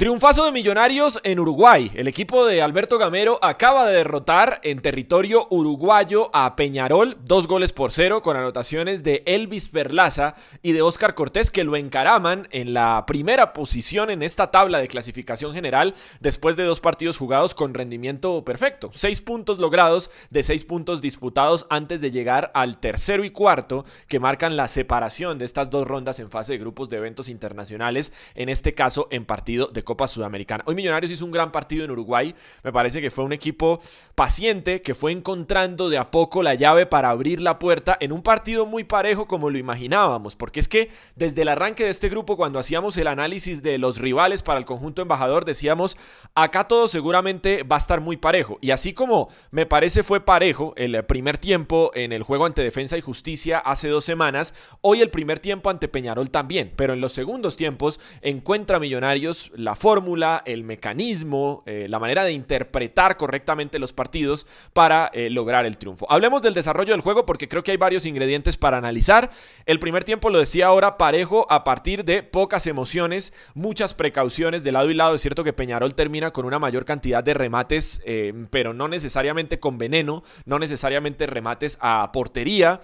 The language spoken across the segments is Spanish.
Triunfazo de Millonarios en Uruguay. El equipo de Alberto Gamero acaba de derrotar en territorio uruguayo a Peñarol, dos goles por cero, con anotaciones de Elvis Perlaza y de Oscar Cortés, que lo encaraman en la primera posición en esta tabla de clasificación general después de dos partidos jugados con rendimiento perfecto. Seis puntos logrados de seis puntos disputados antes de llegar al tercero y cuarto, que marcan la separación de estas dos rondas en fase de grupos de eventos internacionales, en este caso en partido de Copa Sudamericana. Hoy Millonarios hizo un gran partido en Uruguay. Me parece que fue un equipo paciente que fue encontrando de a poco la llave para abrir la puerta en un partido muy parejo como lo imaginábamos. Porque es que desde el arranque de este grupo, cuando hacíamos el análisis de los rivales para el conjunto embajador, decíamos, acá todo seguramente va a estar muy parejo. Y así como me parece fue parejo el primer tiempo en el juego ante Defensa y Justicia hace dos semanas, hoy el primer tiempo ante Peñarol también. Pero en los segundos tiempos encuentra Millonarios la fórmula, el mecanismo, eh, la manera de interpretar correctamente los partidos para eh, lograr el triunfo. Hablemos del desarrollo del juego porque creo que hay varios ingredientes para analizar. El primer tiempo, lo decía ahora, parejo a partir de pocas emociones, muchas precauciones de lado y lado. Es cierto que Peñarol termina con una mayor cantidad de remates, eh, pero no necesariamente con veneno, no necesariamente remates a portería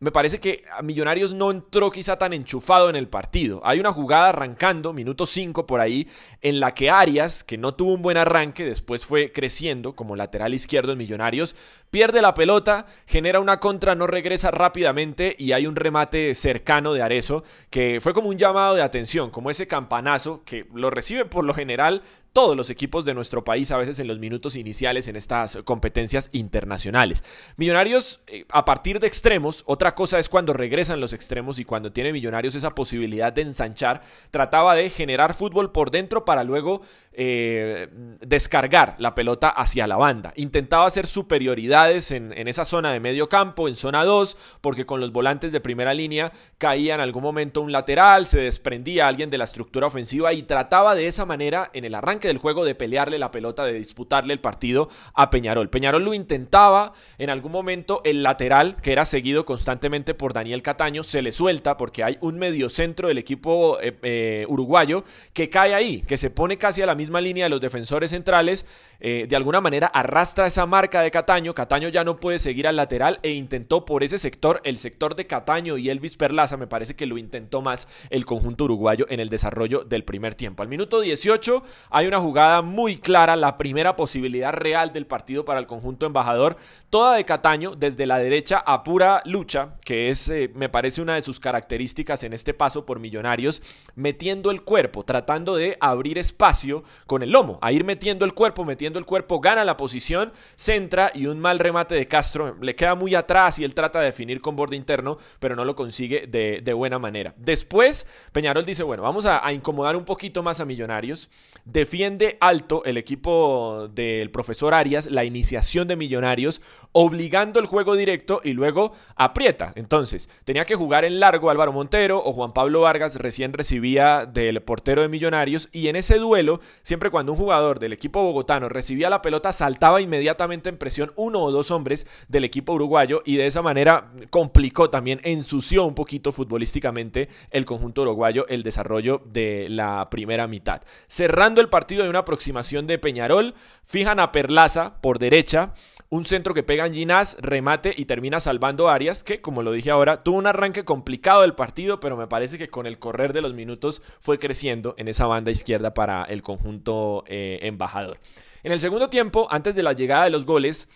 me parece que Millonarios no entró quizá tan enchufado en el partido. Hay una jugada arrancando, minuto 5 por ahí, en la que Arias, que no tuvo un buen arranque, después fue creciendo como lateral izquierdo en Millonarios, pierde la pelota, genera una contra, no regresa rápidamente y hay un remate cercano de Arezo, que fue como un llamado de atención, como ese campanazo que lo recibe por lo general todos los equipos de nuestro país a veces en los minutos iniciales en estas competencias internacionales. Millonarios eh, a partir de extremos, otra cosa es cuando regresan los extremos y cuando tiene Millonarios esa posibilidad de ensanchar, trataba de generar fútbol por dentro para luego eh, descargar la pelota hacia la banda. Intentaba hacer superioridades en, esa zona de medio campo, en zona 2, porque con los volantes de primera línea caía en algún momento un lateral, se desprendía alguien de la estructura ofensiva y trataba de esa manera, en el arranque del juego, de pelearle la pelota, de disputarle el partido a Peñarol. Peñarol lo intentaba, en algún momento el lateral, que era seguido constantemente por Daniel Cataño, se le suelta porque hay un mediocentro del equipo eh, eh, uruguayo que cae ahí, que se pone casi a la misma línea de los defensores centrales, eh, de alguna manera arrastra esa marca de Cataño. Cataño ya no puede seguir al lateral e intentó por ese sector, el sector de Cataño y Elvis Perlaza, me parece que lo intentó más el conjunto uruguayo en el desarrollo del primer tiempo. Al minuto 18 hay una jugada muy clara, la primera posibilidad real del partido para el conjunto embajador, toda de Cataño desde la derecha a pura lucha, que es, eh, me parece, una de sus características en este paso por Millonarios, metiendo el cuerpo, tratando de abrir espacio con el lomo, a ir metiendo el cuerpo, metiendo el cuerpo, gana la posición, centra y un mal remate de Castro le queda muy atrás y él trata de definir con borde interno, pero no lo consigue de, buena manera. Después, Peñarol dice, bueno, vamos a, a incomodar un poquito más a Millonarios, defiende alto el equipo del profesor Arias, la iniciación de Millonarios, obligando el juego directo y luego aprieta. Entonces, tenía que jugar en largo Álvaro Montero o Juan Pablo Vargas recién recibía del portero de Millonarios y en ese duelo Siempre cuando un jugador del equipo bogotano recibía la pelota, saltaba inmediatamente en presión uno o dos hombres del equipo uruguayo y de esa manera complicó también, ensució un poquito futbolísticamente el conjunto uruguayo el desarrollo de la primera mitad. Cerrando el partido de una aproximación de Peñarol, fijan a Perlaza por derecha, un centro que pega en Ginás, remate y termina salvando Arias, que como lo dije ahora, tuvo un arranque complicado del partido, pero me parece que con el correr de los minutos fue creciendo en esa banda izquierda para el conjunto eh, embajador. En el segundo tiempo, antes de la llegada de los goles,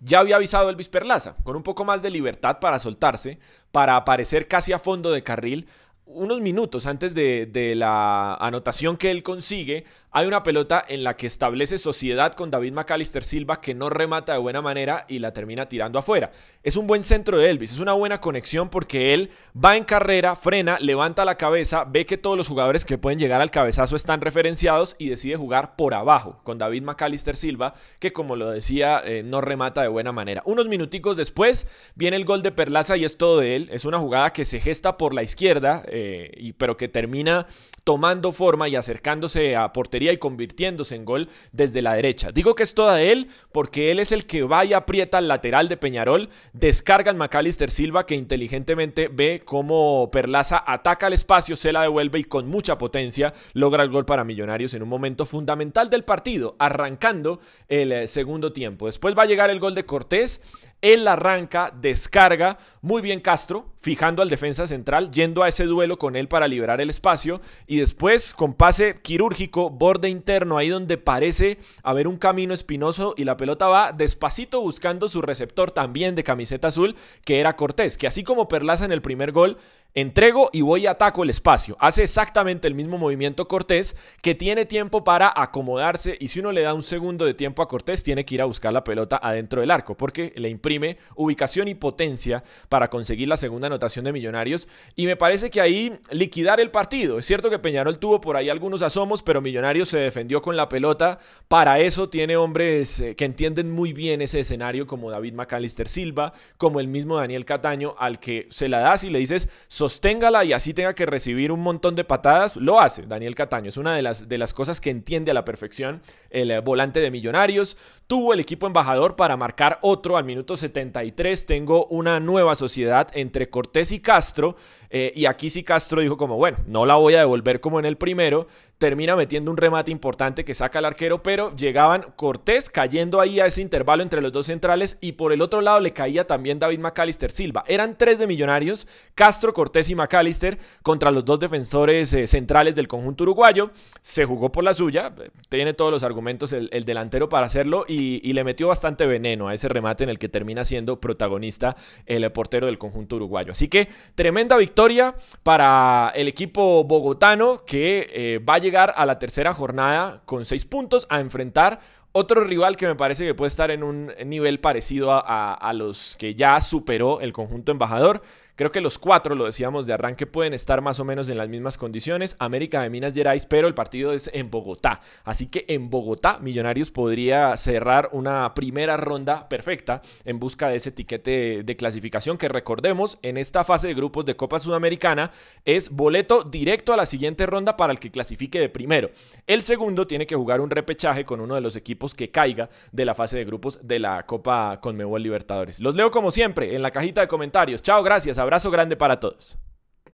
ya había avisado Elvis Perlaza, con un poco más de libertad para soltarse, para aparecer casi a fondo de carril, unos minutos antes de, la anotación que él consigue, hay una pelota en la que establece sociedad con David McAllister Silva que no remata de buena manera y la termina tirando afuera. Es un buen centro de Elvis, es una buena conexión porque él va en carrera, frena, levanta la cabeza, ve que todos los jugadores que pueden llegar al cabezazo están referenciados y decide jugar por abajo con David McAllister Silva que como lo decía eh, no remata de buena manera. Unos minuticos después viene el gol de Perlaza y es todo de él. Es una jugada que se gesta por la izquierda eh, y, pero que termina tomando forma y acercándose a portería y convirtiéndose en gol desde la derecha. Digo que es toda él porque él es el que va y aprieta al lateral de Peñarol, descarga en Macalister Silva que inteligentemente ve cómo Perlaza ataca el espacio, se la devuelve y con mucha potencia logra el gol para Millonarios en un momento fundamental del partido, arrancando el eh, segundo tiempo. Después va a llegar el gol de Cortés él arranca, descarga, muy bien Castro, fijando al defensa central, yendo a ese duelo con él para liberar el espacio y después con pase quirúrgico, borde interno, ahí donde parece haber un camino espinoso y la pelota va despacito buscando su receptor también de camiseta azul, que era Cortés, que así como Perlaza en el primer gol, Entrego y voy y ataco el espacio. Hace exactamente el mismo movimiento Cortés que tiene tiempo para acomodarse y si uno le da un segundo de tiempo a Cortés tiene que ir a buscar la pelota adentro del arco porque le imprime ubicación y potencia para conseguir la segunda anotación de Millonarios y me parece que ahí liquidar el partido. Es cierto que Peñarol tuvo por ahí algunos asomos pero Millonarios se defendió con la pelota. Para eso tiene hombres eh, que entienden muy bien ese escenario como David McAllister Silva, como el mismo Daniel Cataño al que se la das y le dices sosténgala y así tenga que recibir un montón de patadas, lo hace Daniel Cataño. Es una de las, de las cosas que entiende a la perfección el eh, volante de Millonarios. Tuvo el equipo embajador para marcar otro al minuto 73. Tengo una nueva sociedad entre Cortés y Castro. Eh, y aquí sí Castro dijo como, bueno, no la voy a devolver como en el primero, termina metiendo un remate importante que saca el arquero, pero llegaban Cortés cayendo ahí a ese intervalo entre los dos centrales y por el otro lado le caía también David McAllister Silva. Eran tres de Millonarios, Castro, Cortés y McAllister contra los dos defensores eh, centrales del conjunto uruguayo. Se jugó por la suya, tiene todos los argumentos el, delantero para hacerlo y, le metió bastante veneno a ese remate en el que termina siendo protagonista el portero del conjunto uruguayo. Así que tremenda victoria para el equipo bogotano que eh, vaya llegar a la tercera jornada con seis puntos a enfrentar otro rival que me parece que puede estar en un nivel parecido a, a los que ya superó el conjunto embajador. Creo que los cuatro, lo decíamos de arranque, pueden estar más o menos en las mismas condiciones. América de Minas Gerais, pero el partido es en Bogotá. Así que en Bogotá, Millonarios podría cerrar una primera ronda perfecta en busca de ese etiquete de clasificación que recordemos en esta fase de grupos de Copa Sudamericana es boleto directo a la siguiente ronda para el que clasifique de primero. El segundo tiene que jugar un repechaje con uno de los equipos que caiga de la fase de grupos de la Copa Conmebol Libertadores. Los leo como siempre en la cajita de comentarios. Chao, gracias abrazo grande para todos.